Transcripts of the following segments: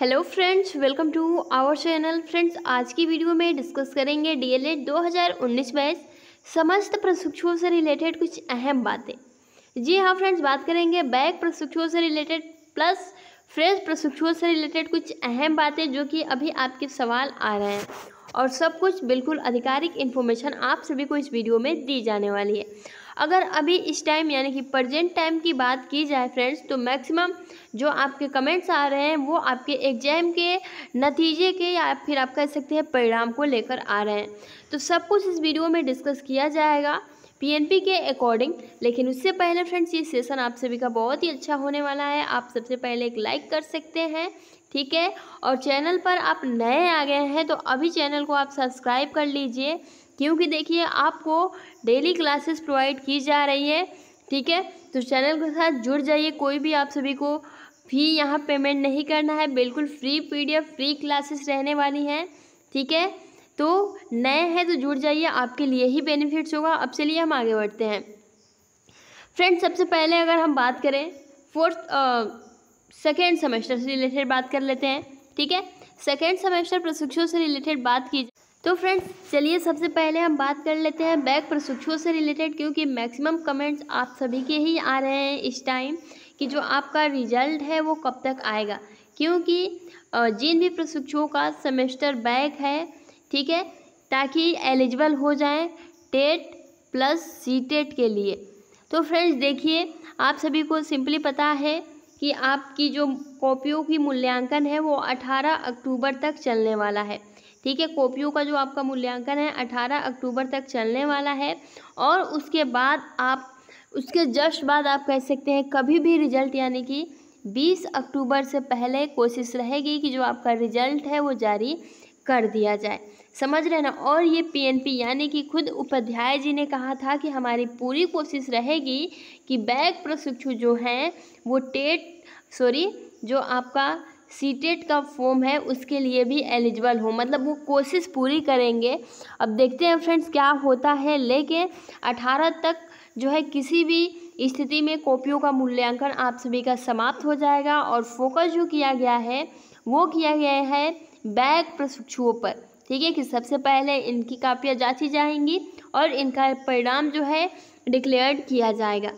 hello friends welcome to our channel friends आज की video में डिस्कस करेंगे डीएलएड 2019 बैच समस्त प्रशिक्षुओं से रिलेटेड कुछ अहम बातें जी हाँ फ्रेंड्स बात करेंगे बैक प्रशिक्षुओं से रिलेटेड प्लस फ्रेश प्रशिक्षुओं से रिलेटेड कुछ अहम बातें जो कि अभी आपके सवाल आ रहे हैं और सब कुछ बिल्कुल आधिकारिक इन्फॉर्मेशन आप सभी को इस वीडियो में दी जाने वाली है अगर अभी इस टाइम यानी कि प्रजेंट टाइम की बात की जाए फ्रेंड्स तो मैक्सिमम जो आपके कमेंट्स आ रहे हैं वो आपके एग्जाम के नतीजे के या फिर आप कह सकते हैं परिणाम को लेकर आ रहे हैं तो सब कुछ इस वीडियो में डिस्कस किया जाएगा पीएनपी के अकॉर्डिंग लेकिन उससे पहले फ्रेंड्स ये सेशन आप सभी का बहुत ही अच्छा होने वाला है आप सबसे पहले एक लाइक कर सकते हैं ठीक है और चैनल पर आप नए आ गए हैं तो अभी चैनल को आप सब्सक्राइब कर लीजिए क्योंकि देखिए आपको डेली क्लासेस प्रोवाइड की जा रही है ठीक है तो चैनल के साथ जुड़ जाइए कोई भी आप सभी को फी यहाँ पेमेंट नहीं करना है बिल्कुल फ्री पीडीएफ फ्री क्लासेस रहने वाली हैं ठीक है तो नए हैं तो जुड़ जाइए आपके लिए ही बेनिफिट्स होगा अब चलिए हम आगे बढ़ते हैं फ्रेंड्स सबसे पहले अगर हम बात करें फोर्थ सेकेंड सेमेस्टर से रिलेटेड बात कर लेते हैं ठीक है सेकेंड सेमेस्टर प्रशिक्षुओं से रिलेटेड बात की तो फ्रेंड्स चलिए सबसे पहले हम बात कर लेते हैं बैक प्रशिक्षुओं से रिलेटेड क्योंकि मैक्सिमम कमेंट्स आप सभी के ही आ रहे हैं इस टाइम कि जो आपका रिजल्ट है वो कब तक आएगा क्योंकि जिन भी प्रशिक्षुओं का सेमेस्टर बैक है ठीक है ताकि एलिजिबल हो जाएं टेट प्लस सी टेट के लिए तो फ्रेंड्स देखिए आप सभी को सिंपली पता है कि आपकी जो कॉपियों की मूल्यांकन है वो 18 अक्टूबर तक चलने वाला है ठीक है कॉपियों का जो आपका मूल्यांकन है 18 अक्टूबर तक चलने वाला है और उसके बाद आप उसके जस्ट बाद आप कह सकते हैं कभी भी रिजल्ट यानी कि 20 अक्टूबर से पहले कोशिश रहेगी कि जो आपका रिजल्ट है वो जारी कर दिया जाए समझ रहे ना और ये पीएनपी यानी कि खुद उपाध्याय जी ने कहा था कि हमारी पूरी कोशिश रहेगी कि बैक प्रशिक्षु जो हैं वो टेट सॉरी जो आपका सीटेट e का फॉर्म है उसके लिए भी एलिजिबल हो मतलब वो कोशिश पूरी करेंगे अब देखते हैं फ्रेंड्स क्या होता है लेकिन अठारह तक जो है किसी भी स्थिति में कॉपियों का मूल्यांकन आप सभी का समाप्त हो जाएगा और फोकस जो किया गया है वो किया गया है बैक प्रशिक्षुओं पर ठीक है कि सबसे पहले इनकी कापियाँ जाँची जाएंगी और इनका परिणाम जो है डिक्लेयर्ड किया जाएगा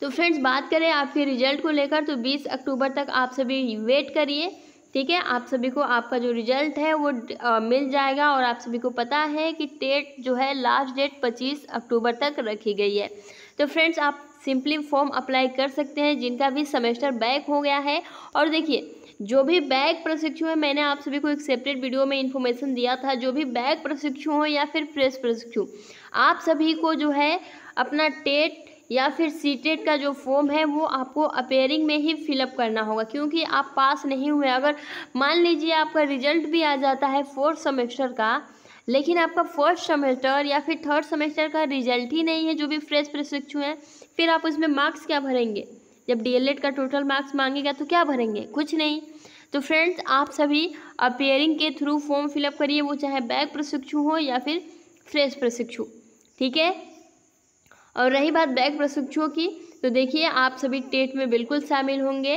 तो फ्रेंड्स बात करें आपके रिजल्ट को लेकर तो 20 अक्टूबर तक आप सभी वेट करिए ठीक है आप सभी को आपका जो रिजल्ट है वो आ, मिल जाएगा और आप सभी को पता है कि डेट जो है लास्ट डेट 25 अक्टूबर तक रखी गई है तो फ्रेंड्स आप सिंपली फॉर्म अप्लाई कर सकते हैं जिनका भी सेमेस्टर बैक हो गया है और देखिए जो भी बैग प्रशिक्षु है मैंने आप सभी को एक सेपरेट वीडियो में इन्फॉर्मेशन दिया था जो भी बैग प्रशिक्षु हो या फिर फ्रेश प्रशिक्षु आप सभी को जो है अपना टेट या फिर सी टेट का जो फॉर्म है वो आपको अपेयरिंग में ही फिलअप करना होगा क्योंकि आप पास नहीं हुए अगर मान लीजिए आपका रिजल्ट भी आ जाता है फोर्थ सेमेस्टर का लेकिन आपका फर्स्ट सेमेस्टर या फिर थर्ड सेमेस्टर का रिजल्ट ही नहीं है जो भी फ्रेश प्रशिक्षु हैं फिर आप उसमें मार्क्स क्या भरेंगे जब डी का टोटल मार्क्स मांगेगा तो क्या भरेंगे कुछ नहीं तो फ्रेंड्स आप सभी अपेयरिंग के थ्रू फॉर्म फिलअप करिए वो चाहे बैक प्रशिक्षु हो या फिर फ्रेश प्रशिक्षु ठीक है और रही बात बैक प्रशिक्षुओं की तो देखिए आप सभी टेट में बिल्कुल शामिल होंगे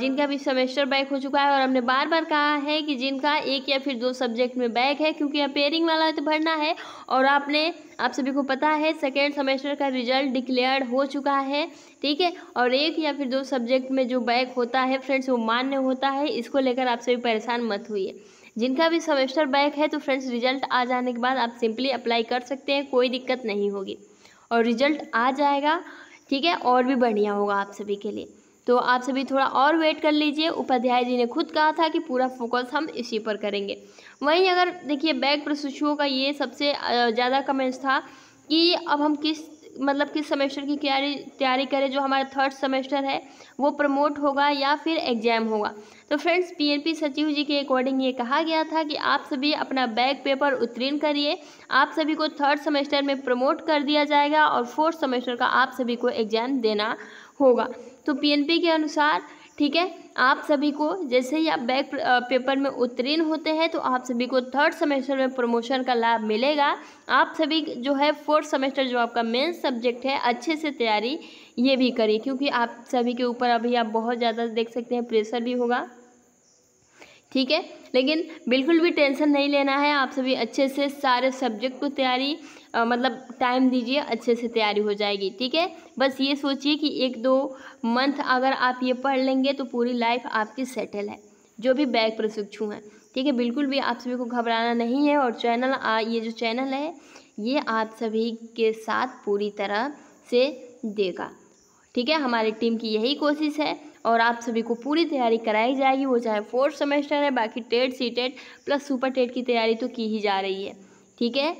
जिनका भी सेमेस्टर बैक हो चुका है और हमने बार बार कहा है कि जिनका एक या फिर दो सब्जेक्ट में बैक है क्योंकि अपेयरिंग वाला तो भरना है और आपने आप सभी को पता है सेकेंड सेमेस्टर का रिजल्ट डिक्लेयर हो चुका है ठीक है और एक या फिर दो सब्जेक्ट में जो बैक होता है फ्रेंड्स वो मान्य होता है इसको लेकर आप सभी परेशान मत हुई जिनका भी सेमेस्टर बैक है तो फ्रेंड्स रिजल्ट आ जाने के बाद आप सिंपली अप्लाई कर सकते हैं कोई दिक्कत नहीं होगी और रिजल्ट आ जाएगा ठीक है और भी बढ़िया होगा आप सभी के लिए तो आप सभी थोड़ा और वेट कर लीजिए उपाध्याय जी ने खुद कहा था कि पूरा फोकस हम इसी पर करेंगे वहीं अगर देखिए बैग प्रशिक्षुओं का ये सबसे ज़्यादा कमेंट्स था कि अब हम किस मतलब किस सेमेस्टर की तैयारी तैयारी करें जो हमारा थर्ड सेमेस्टर है वो प्रमोट होगा या फिर एग्जाम होगा तो फ्रेंड्स पीएनपी सचिव जी के अकॉर्डिंग ये कहा गया था कि आप सभी अपना बैक पेपर उत्तीर्ण करिए आप सभी को थर्ड सेमेस्टर में प्रमोट कर दिया जाएगा और फोर्थ सेमेस्टर का आप सभी को एग्जाम देना होगा तो पी के अनुसार ठीक है आप सभी को जैसे ही आप बैक पेपर में उत्तीर्ण होते हैं तो आप सभी को थर्ड सेमेस्टर में प्रमोशन का लाभ मिलेगा आप सभी जो है फोर्थ सेमेस्टर जो आपका मेन सब्जेक्ट है अच्छे से तैयारी ये भी करें क्योंकि आप सभी के ऊपर अभी आप बहुत ज़्यादा देख सकते हैं प्रेशर भी होगा ठीक है लेकिन बिल्कुल भी टेंशन नहीं लेना है आप सभी अच्छे से सारे सब्जेक्ट को तैयारी मतलब टाइम दीजिए अच्छे से तैयारी हो जाएगी ठीक है बस ये सोचिए कि एक दो मंथ अगर आप ये पढ़ लेंगे तो पूरी लाइफ आपकी सेटल है जो भी बैग प्रशिक्षु हैं ठीक है बिल्कुल भी आप सभी को घबराना नहीं है और चैनल आ, ये जो चैनल है ये आप सभी के साथ पूरी तरह से देगा ठीक है हमारी टीम की यही कोशिश है और आप सभी को पूरी तैयारी कराई जाएगी वो चाहे फोर्थ सेमेस्टर है बाकी TET C TET plus super TET की तैयारी तो की ही जा रही है ठीक है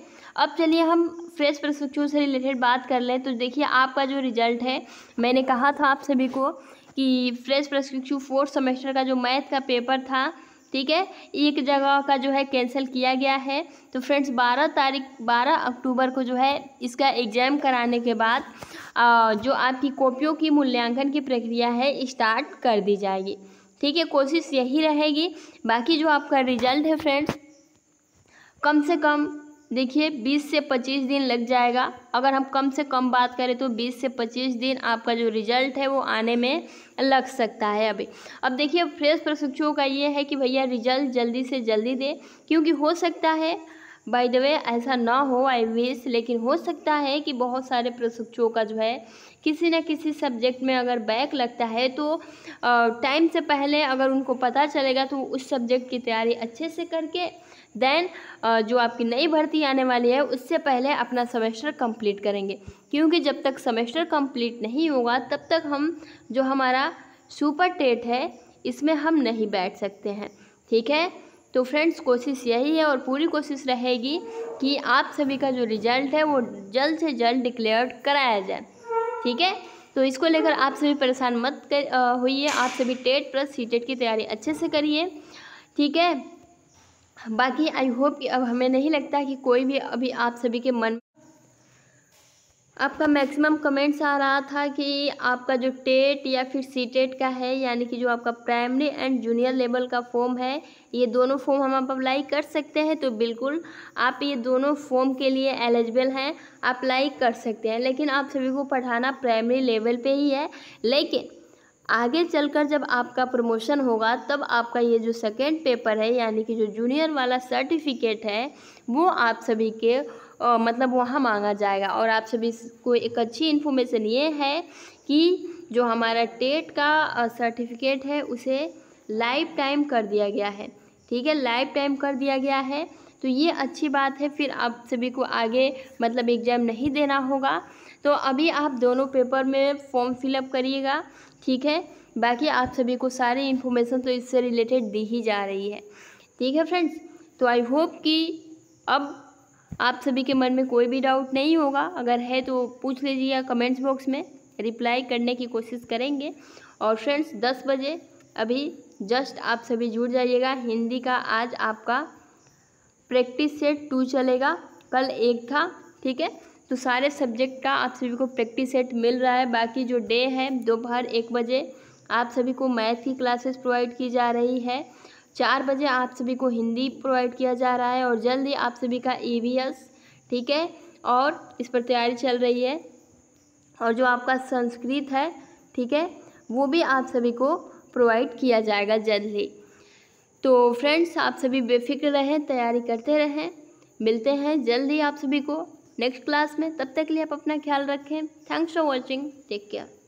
अब चलिए हम फ्रेश प्रशिक्षु से रिलेटेड बात कर लें तो देखिए आपका जो रिजल्ट है मैंने कहा था आप सभी को कि फ्रेश प्रशिक्षु फोर्थ सेमेस्टर का जो मैथ का पेपर था ठीक है एक जगह का जो है कैंसिल किया गया है तो फ्रेंड्स बारह तारीख बारह अक्टूबर को जो है इसका एग्ज़ाम कराने के बाद आ, जो आपकी कॉपियों की मूल्यांकन की प्रक्रिया है स्टार्ट कर दी जाएगी ठीक है कोशिश यही रहेगी बाकी जो आपका रिजल्ट है फ्रेंड्स कम से कम देखिए 20 से 25 दिन लग जाएगा अगर हम कम से कम बात करें तो 20 से 25 दिन आपका जो रिजल्ट है वो आने में लग सकता है अभी अब देखिए फ्रेश प्रशिक्षुओं का ये है कि भैया रिजल्ट जल्दी से जल्दी दे क्योंकि हो सकता है बाय द वे ऐसा ना हो आई विश लेकिन हो सकता है कि बहुत सारे प्रशिक्षुओं का जो है किसी न किसी सब्जेक्ट में अगर बैक लगता है तो टाइम से पहले अगर उनको पता चलेगा तो उस सब्जेक्ट की तैयारी अच्छे से करके देन जो आपकी नई भर्ती आने वाली है उससे पहले अपना सेमेस्टर कंप्लीट करेंगे क्योंकि जब तक सेमेस्टर कंप्लीट नहीं होगा तब तक हम जो हमारा सुपर टेट है इसमें हम नहीं बैठ सकते हैं ठीक है तो फ्रेंड्स कोशिश यही है और पूरी कोशिश रहेगी कि आप सभी का जो रिजल्ट है वो जल्द से जल्द डिक्लेयर कराया जाए ठीक है तो इसको लेकर आप सभी परेशान मत कर होइए आप सभी टेट प्लस सी टेट की तैयारी अच्छे से करिए ठीक है बाकी आई होप अब हमें नहीं लगता कि कोई भी अभी आप सभी के मन आपका मैक्सिमम कमेंट्स आ रहा था कि आपका जो टेट या फिर सी टेट का है यानी कि जो आपका प्राइमरी एंड जूनियर लेवल का फॉर्म है ये दोनों फॉर्म हम आप अप्लाई कर सकते हैं तो बिल्कुल आप ये दोनों फॉर्म के लिए एलिजिबल हैं अप्लाई कर सकते हैं लेकिन आप सभी को पढ़ाना प्राइमरी लेवल पे ही है लेकिन आगे चलकर जब आपका प्रमोशन होगा तब आपका ये जो सेकेंड पेपर है यानी कि जो जूनियर वाला सर्टिफिकेट है वो आप सभी के मतलब वहाँ मांगा जाएगा और आप सभी को एक अच्छी इन्फॉर्मेशन ये है कि जो हमारा टेट का सर्टिफिकेट है उसे लाइफ टाइम कर दिया गया है ठीक है लाइफ टाइम कर दिया गया है तो ये अच्छी बात है फिर आप सभी को आगे मतलब एग्ज़ाम नहीं देना होगा तो अभी आप दोनों पेपर में फॉर्म फिलअप करिएगा ठीक है बाकी आप सभी को सारी इन्फॉर्मेशन तो इससे रिलेटेड दी ही जा रही है ठीक है फ्रेंड्स तो आई होप कि अब आप सभी के मन में कोई भी डाउट नहीं होगा अगर है तो पूछ लीजिएगा कमेंट्स बॉक्स में रिप्लाई करने की कोशिश करेंगे और फ्रेंड्स दस बजे अभी जस्ट आप सभी जुड़ जाइएगा हिंदी का आज आपका प्रैक्टिस सेट टू चलेगा कल एक था ठीक है तो सारे सब्जेक्ट का आप सभी को प्रैक्टिस सेट मिल रहा है बाकी जो डे है दोपहर एक बजे आप सभी को मैथ की क्लासेस प्रोवाइड की जा रही है चार बजे आप सभी को हिंदी प्रोवाइड किया जा रहा है और जल्द ही आप सभी का ई ठीक है और इस पर तैयारी चल रही है और जो आपका संस्कृत है ठीक है वो भी आप सभी को प्रोवाइड किया जाएगा जल्द ही तो फ्रेंड्स आप सभी बेफिक्र रहें तैयारी करते रहें मिलते हैं जल्द ही आप सभी को नेक्स्ट क्लास में तब तक के लिए आप अपना ख्याल रखें thanks for watching take care